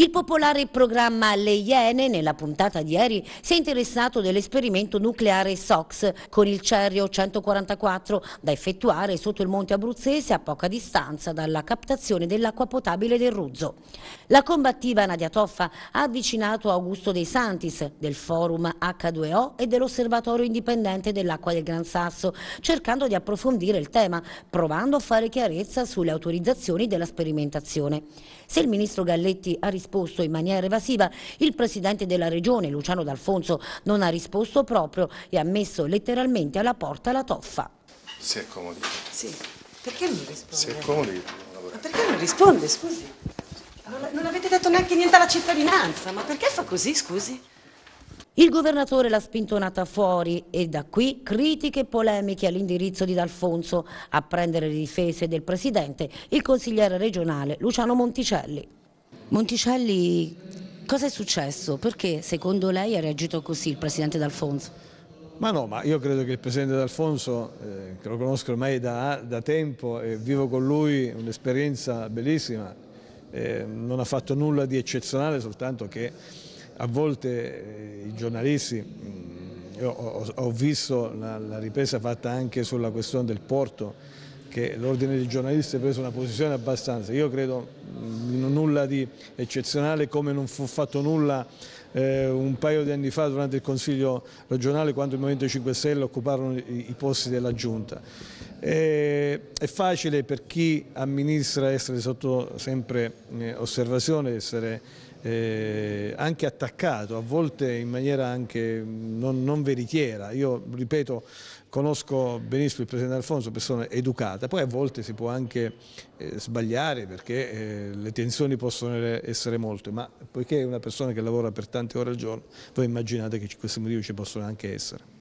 Il popolare programma Le Iene, nella puntata di ieri, si è interessato dell'esperimento nucleare SOX con il Cerio 144 da effettuare sotto il monte abruzzese a poca distanza dalla captazione dell'acqua potabile del Ruzzo. La combattiva Nadia Toffa ha avvicinato Augusto De Santis del forum H2O e dell'osservatorio indipendente dell'acqua del Gran Sasso, cercando di approfondire il tema, provando a fare chiarezza sulle autorizzazioni della sperimentazione. Se il ministro Galletti ha risposto risposto in maniera evasiva, il Presidente della Regione, Luciano D'Alfonso, non ha risposto proprio e ha messo letteralmente alla porta la toffa. Si è comodi. Sì. Perché non risponde? Si è comodi. Ma perché non risponde, scusi? non avete detto neanche niente alla cittadinanza, ma perché fa così, scusi? Il governatore l'ha spintonata fuori e da qui critiche e polemiche all'indirizzo di D'Alfonso. A prendere le difese del presidente il consigliere regionale Luciano Monticelli. Monticelli, cosa è successo? Perché secondo lei ha reagito così il Presidente D'Alfonso? Ma no, ma io credo che il Presidente D'Alfonso, eh, che lo conosco ormai da, da tempo e vivo con lui un'esperienza bellissima, eh, non ha fatto nulla di eccezionale, soltanto che a volte eh, i giornalisti, mh, mm, io ho, ho visto la, la, ripresa fatta anche sulla questione del porto, che l'ordine dei giornalisti ha preso una posizione abbastanza, io credo nulla di eccezionale come non fu fatto nulla eh, un paio di anni fa durante il Consiglio regionale quando il Movimento 5 Stelle occuparono i, i posti della Giunta. E, è facile per chi amministra essere sotto sempre eh, osservazione, essere eh, anche attaccato, a volte in maniera anche non, non veritiera. Io ripeto, conosco benissimo il Presidente Alfonso, persona educata, poi a volte si può anche eh, sbagliare perché eh, le tensioni possono essere molte, ma poiché è una persona che lavora per tante ore al giorno, voi immaginate che questi motivi ci possono anche essere.